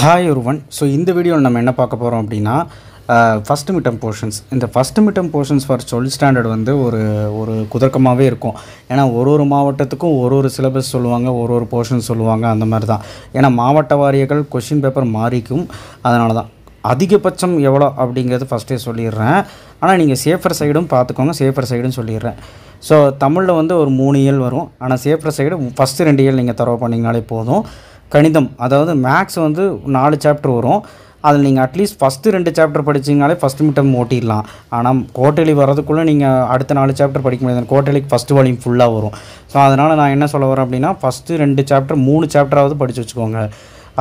hi ஒருவன் so இந்த வீடியோவில் நம்ம என்ன பார்க்க போகிறோம் அப்படின்னா ஃபஸ்ட்டு மிட்டம் போர்ஷன்ஸ் இந்த ஃபஸ்ட்டு மிட்டம் போர்ஷன்ஸ் ஃபார் சொல் ஸ்டாண்டர்ட் வந்து ஒரு ஒரு குதர்க்கமாகவே இருக்கும் ஏன்னா ஒரு ஒரு மாவட்டத்துக்கும் ஒரு ஒரு சிலபஸ் சொல்லுவாங்க ஒரு ஒரு போர்ஷன் சொல்லுவாங்க அந்த மாதிரி தான் ஏன்னா மாவட்ட வாரியர்கள் கொஷின் பேப்பர் மாறிக்கும் அதனால தான் அதிகபட்சம் எவ்வளோ அப்படிங்கிறது ஃபஸ்ட்டே சொல்லிடுறேன் ஆனால் நீங்கள் சேஃபர் சைடும் பார்த்துக்கோங்க சேஃபர் சைடும் சொல்லிடுறேன் ஸோ தமிழில் வந்து ஒரு மூணு இயல் வரும் ஆனால் சேஃபர் சைடு ஃபஸ்ட்டு ரெண்டு இயல் நீங்கள் தரவை பண்ணிங்கனாலே போதும் கணிதம் அதாவது மேக்ஸ் வந்து நாலு சாப்டர் வரும் அதில் நீங்கள் அட்லீஸ்ட் ஃபஸ்ட்டு ரெண்டு சாப்டர் படிச்சிங்கனாலே ஃபஸ்ட் மிட்டம் ஓட்டிடலாம் ஆனால் கோட்டலி வரதுக்குள்ளே நீங்கள் அடுத்த நாலு சாப்டர் படிக்க முடியாது கோட்டலிக்கு ஃபஸ்ட்டு வால்யூம் ஃபுல்லாக வரும் ஸோ அதனால் நான் என்ன சொல்ல வரேன் அப்படின்னா ஃபஸ்ட்டு ரெண்டு சாப்டர் மூணு சாப்டராவது படித்து வச்சுக்கோங்க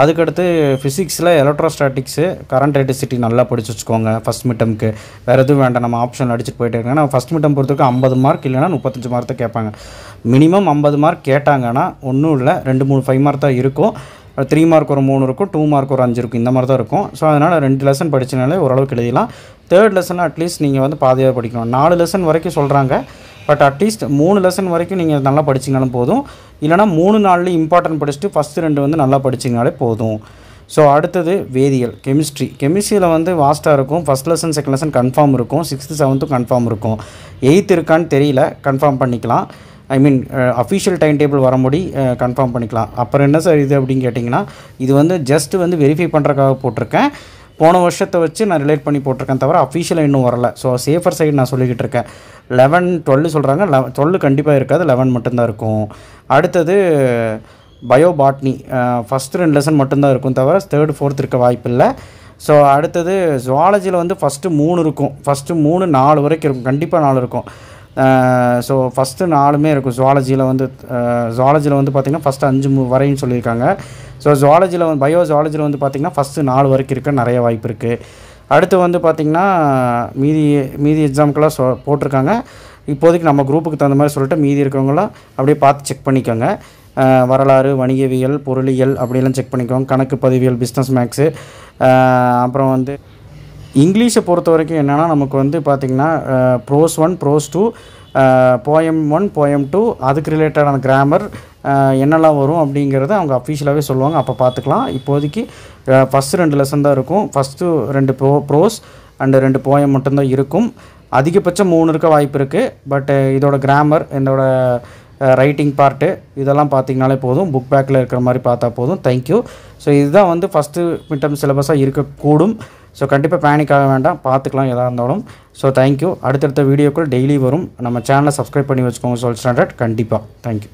அதுக்கடுத்து ஃபிசிக்ஸில் எலக்ட்ரோஸ்டாட்டிக்ஸு கரண்ட் எலக்ட்ரிசிட்டி நல்லா படிச்சு வச்சுக்கோங்க ஃபஸ்ட் மிட்டம்க்கு வேறு எதுவும் வேண்டாம் நம்ம ஆப்ஷன் அடிச்சுட்டு போயிட்டே இருக்காங்க ஃபஸ்ட் மிட்டம் பொறுத்தவரைக்கும் ஐம்பது மார்க் இல்லைனா முப்பத்தஞ்சு மார்க் தான் கேட்பாங்க மினிமம் ஐம்பது மார்க் கேட்டாங்கன்னா ஒன்றும் இல்லை ரெண்டு மூணு ஃபைவ் மார்க் தான் இருக்கும் த்ரீ மார்க் ஒரு மூணு இருக்கும் டூ மார்க் ஒரு அஞ்சு இருக்கும் இந்த மாதிரி தான் இருக்கும் ஸோ அதனால் ரெண்டு லெசன் படித்தனாலே ஓரளவுக்கு எழுதிலாம் தேர்ட் லெசன் அட்லீஸ்ட் நீங்கள் வந்து பாதியாக படிக்கணும் நாலு லெசன் வரைக்கும் சொல்கிறாங்க பட் அட்லீஸ்ட் மூணு லெசன் வரைக்கும் நீங்கள் நல்லா படிச்சிங்கனாலும் போதும் இல்லைனா மூணு நாள்லேயும் இம்பார்ட்டன்ட் படிச்சுட்டு ஃபஸ்ட்டு ரெண்டு வந்து நல்லா படிச்சிங்கனாலே போதும் ஸோ அடுத்தது வேதியியல் கெமிஸ்ட்ரி கெமிஸ்ட்ரியில் வந்து வாஸ்ட்டாக இருக்கும் first lesson second lesson confirm இருக்கும் சிக்ஸ்த்து செவன்த்தும் கன்ஃபார்ம் இருக்கும் எயித் இருக்கான்னு தெரியல கன்ஃபார்ம் பண்ணிக்கலாம் I mean official time table வரும்படி கன்ஃபார்ம் uh, பண்ணிக்கலாம் அப்புறம் என்ன சார் இது அப்படின்னு கேட்டிங்கன்னா இது வந்து ஜஸ்ட் வந்து வெரிஃபை பண்ணுறக்காக போட்டிருக்கேன் போன வருஷத்தை வச்சு நான் ரிலேட் பண்ணி போட்டிருக்கேன் தவிர அஃபிஷியலாக இன்னும் வரல ஸோ சேஃபர் சைடு நான் சொல்லிக்கிட்டு இருக்கேன் லெவன் டுவெல் சொல்கிறாங்க லெவன் டுவெல் கண்டிப்பாக இருக்காது லெவன் மட்டும்தான் இருக்கும் அடுத்தது பயோபாட்னி ஃபஸ்ட்டு ரெண்டு லெசன் மட்டும்தான் இருக்கும் தவிர தேர்டு ஃபோர்த் இருக்க வாய்ப்பில்லை ஸோ அடுத்தது ஜுவாலஜியில் வந்து ஃபஸ்ட்டு மூணு இருக்கும் ஃபஸ்ட்டு மூணு நாலு வரைக்கும் இருக்கும் கண்டிப்பாக நாலு இருக்கும் ஸோ ஃபஸ்ட்டு நாலுமே இருக்கும் ஜுவாலஜியில் வந்து ஜுவாலஜியில் வந்து பார்த்திங்கன்னா ஃபஸ்ட்டு அஞ்சு வரையும் சொல்லியிருக்காங்க ஸோ ஜுவாலஜியில் வந்து பயோ ஜுவாலஜியில் வந்து பார்த்திங்கன்னா ஃபஸ்ட்டு நாலு வரைக்கும் இருக்க நிறைய வாய்ப்பு இருக்குது அடுத்து வந்து பார்த்திங்கன்னா மீதி மீதி எக்ஸாமுக்கெல்லாம் சொ போட்டிருக்காங்க இப்போதைக்கு நம்ம குரூப்புக்கு தகுந்த மாதிரி சொல்லிட்டு மீதி இருக்கிறவங்களாம் அப்படியே பார்த்து செக் பண்ணிக்கோங்க வரலாறு வணிகவியல் பொருளியல் அப்படிலாம் செக் பண்ணிக்கோங்க கணக்கு பதிவியல் பிஸ்னஸ் மேக்ஸு அப்புறம் வந்து இங்கிலீஷை பொறுத்த வரைக்கும் என்னென்னா நமக்கு வந்து பார்த்திங்கன்னா prose one prose two poem one poem two அதுக்கு ரிலேட்டடான கிராமர் என்னெல்லாம் வரும் அப்படிங்கிறத அவங்க அஃபீஷியலாகவே சொல்லுவாங்க அப்போ பார்த்துக்கலாம் இப்போதைக்கு ஃபஸ்ட்டு ரெண்டு லெசன் தான் இருக்கும் ஃபஸ்ட்டு ரெண்டு ப்ரோ ப்ரோஸ் அண்டு ரெண்டு போயம் மட்டும்தான் இருக்கும் அதிகபட்சம் மூணு இருக்க வாய்ப்பு இருக்குது பட்டு இதோட கிராமர் இதோட ரைட்டிங் பார்ட்டு இதெல்லாம் பார்த்தீங்கனாலே போதும் புக் பேக்கில் இருக்கிற மாதிரி பார்த்தா போதும் தேங்க்யூ ஸோ இதுதான் வந்து ஃபஸ்ட்டு மிட்டம் சிலபஸாக இருக்கக்கூடும் ஸோ கண்டிப்பாக பேனிக் ஆக வேண்டாம் பார்த்துக்கலாம் எதாக இருந்தாலும் ஸோ தேங்க்யூ அடுத்தடுத்த வீடியோக்கள் டெய்லி வரும் நம்ம சேனலை சப்ஸ்கிரைப் பண்ணி வச்சுக்கோங்க சோல் ஸ்டாண்டர்ட் கண்டிப்பாக தேங்க்யூ